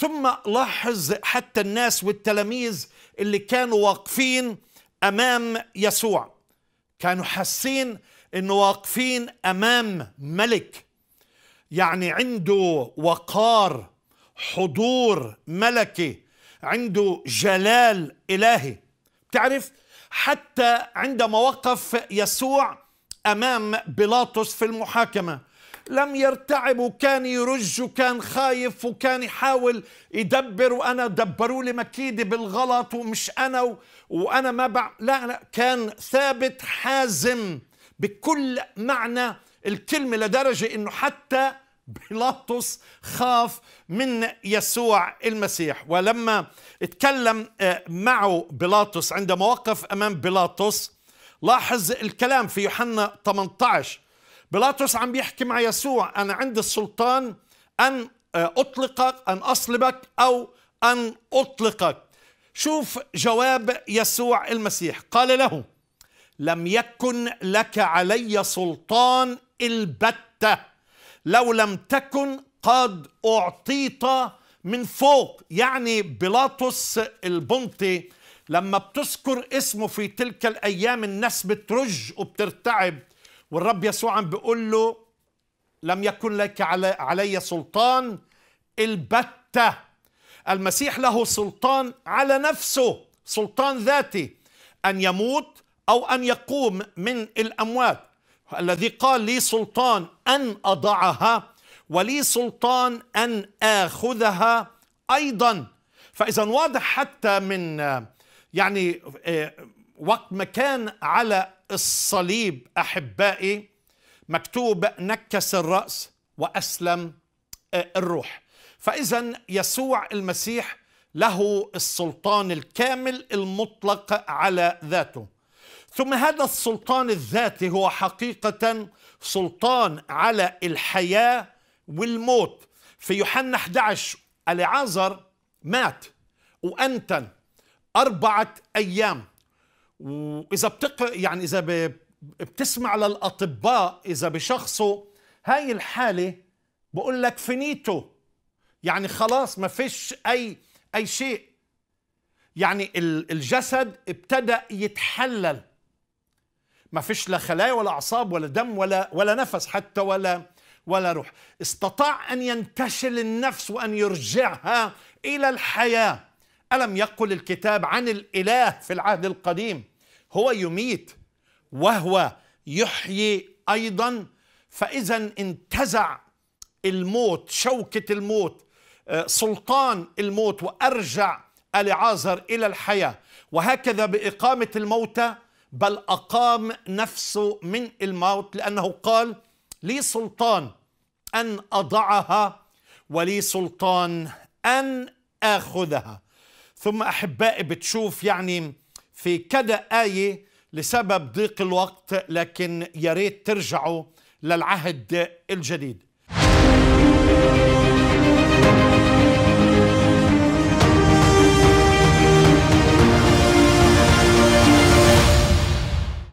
ثم لاحظ حتى الناس والتلاميذ اللي كانوا واقفين امام يسوع كانوا حاسين انه واقفين امام ملك يعني عنده وقار حضور ملكي عنده جلال الهي تعرف حتى عندما وقف يسوع امام بيلاطس في المحاكمه لم يرتعب وكان يرج وكان خايف وكان يحاول يدبر وانا دبروا لي مكيدي بالغلط ومش انا و... وانا ما بع... لا لا كان ثابت حازم بكل معنى الكلمه لدرجه انه حتى بيلاطس خاف من يسوع المسيح ولما اتكلم آه، معه بيلاطس عندما وقف امام بيلاطس لاحظ الكلام في يوحنا 18 بيلاطس عم بيحكي مع يسوع أنا عندي السلطان أن آه، أطلقك أن أصلبك أو أن أطلقك شوف جواب يسوع المسيح قال له لم يكن لك علي سلطان البتة لو لم تكن قد أعطيت من فوق يعني بيلاطس البنطي لما بتذكر اسمه في تلك الأيام الناس بترج وبترتعب والرب يسوع عم بيقول له لم يكن لك علي, علي سلطان البتة المسيح له سلطان على نفسه سلطان ذاتي أن يموت أو أن يقوم من الأموات الذي قال لي سلطان أن أضعها ولي سلطان أن آخذها أيضا فإذا واضح حتى من يعني آه، وقت ما كان على الصليب احبائي مكتوب نكس الراس واسلم آه، الروح فاذا يسوع المسيح له السلطان الكامل المطلق على ذاته ثم هذا السلطان الذاتي هو حقيقه سلطان على الحياه والموت في يوحنا 11 العازر مات وانتن اربعه ايام واذا بتق يعني اذا ب... بتسمع للاطباء اذا بشخصه هاي الحاله بقول لك فينيتو يعني خلاص ما فيش اي اي شيء يعني الجسد ابتدا يتحلل ما فيش لا خلايا ولا اعصاب ولا دم ولا ولا نفس حتى ولا ولا روح استطاع ان ينتشل النفس وان يرجعها الى الحياه ألم يقل الكتاب عن الإله في العهد القديم هو يميت وهو يحيي أيضا فإذا انتزع الموت شوكة الموت آه، سلطان الموت وأرجع ألعازر إلى الحياة وهكذا بإقامة الموتى بل أقام نفسه من الموت لأنه قال لي سلطان أن أضعها ولي سلطان أن آخذها ثم أحبائي بتشوف يعني في كذا آية لسبب ضيق الوقت لكن يا ريت ترجعوا للعهد الجديد